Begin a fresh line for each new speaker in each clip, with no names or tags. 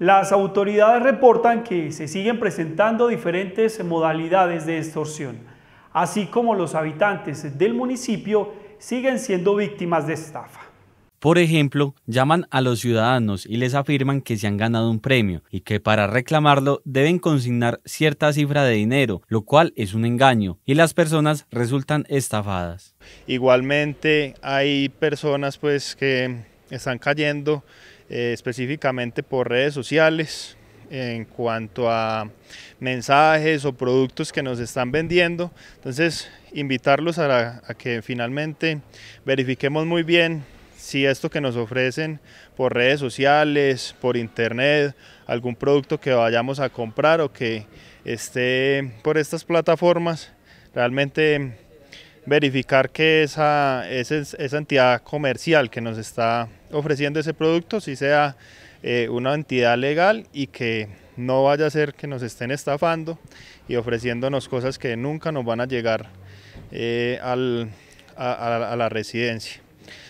Las autoridades reportan que se siguen presentando diferentes modalidades de extorsión, así como los habitantes del municipio siguen siendo víctimas de estafa. Por ejemplo, llaman a los ciudadanos y les afirman que se han ganado un premio y que para reclamarlo deben consignar cierta cifra de dinero, lo cual es un engaño y las personas resultan estafadas.
Igualmente hay personas pues que están cayendo eh, específicamente por redes sociales en cuanto a mensajes o productos que nos están vendiendo. Entonces, invitarlos a, a que finalmente verifiquemos muy bien si esto que nos ofrecen por redes sociales, por internet, algún producto que vayamos a comprar o que esté por estas plataformas, realmente verificar que esa, esa, entidad comercial que nos está ofreciendo ese producto sí sea eh, una entidad legal y que no vaya a ser que nos estén estafando y ofreciéndonos cosas que nunca nos van a llegar eh, a, a la residencia.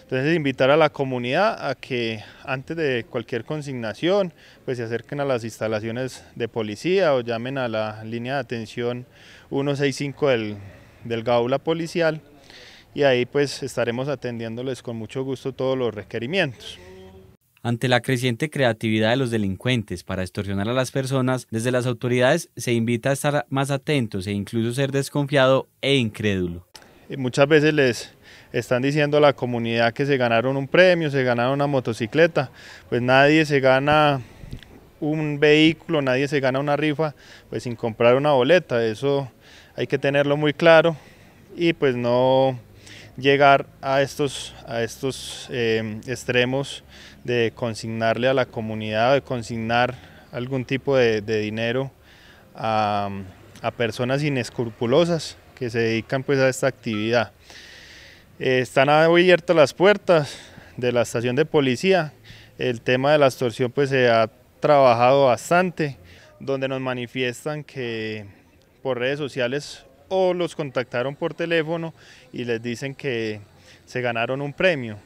Entonces invitar a la comunidad a que antes de cualquier consignación pues se acerquen a las instalaciones de policía o llamen a la línea de atención 165 del del Gaula Policial y ahí pues estaremos atendiéndoles con mucho gusto todos los requerimientos.
Ante la creciente creatividad de los delincuentes para extorsionar a las personas, desde las autoridades se invita a estar más atentos e incluso
ser desconfiado e incrédulo. Eh, muchas veces les están diciendo a la comunidad que se ganaron un premio, se ganaron una motocicleta, pues nadie se gana un vehículo, nadie se gana una rifa, pues sin comprar una boleta, eso hay que tenerlo muy claro y pues no llegar a estos, a estos em, extremos de consignarle a la comunidad, de consignar algún tipo de, dinero a, personas inescrupulosas que se dedican pues a esta actividad. Eh, están abiertas las puertas de la estación de policía, el tema de la extorsión pues se ha trabajado bastante, donde nos manifiestan que por redes sociales o los contactaron por teléfono y les dicen que se ganaron un premio,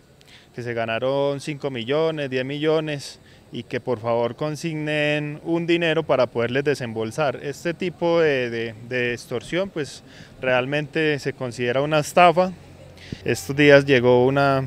que se ganaron 5 millones, 10 millones y que por favor consignen un dinero para poderles desembolsar. Este tipo de, de extorsión pues realmente se considera una estafa. Estos días llegó una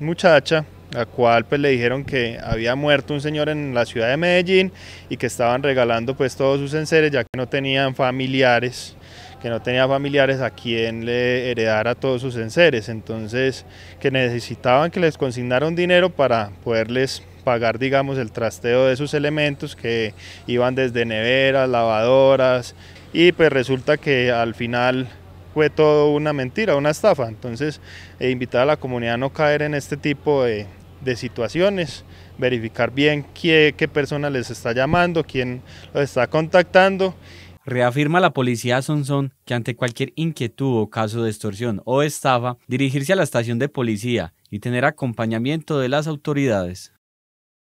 muchacha la cual pues le dijeron que había muerto un señor en la ciudad de Medellín y que estaban regalando pues todos sus enseres ya que no tenían familiares que no tenía familiares a quien le heredara todos sus enseres, entonces que necesitaban que les consignaran dinero para poderles pagar, digamos, el trasteo de sus elementos que iban desde neveras, lavadoras, y pues resulta que al final fue todo una mentira, una estafa. Entonces, he invitar a la comunidad a no caer en este tipo de, de situaciones, verificar bien qué, qué persona les está llamando, quién los está contactando.
Reafirma la policía Sonson que ante cualquier inquietud o caso de extorsión o estafa, dirigirse a la estación de policía y tener acompañamiento de las autoridades.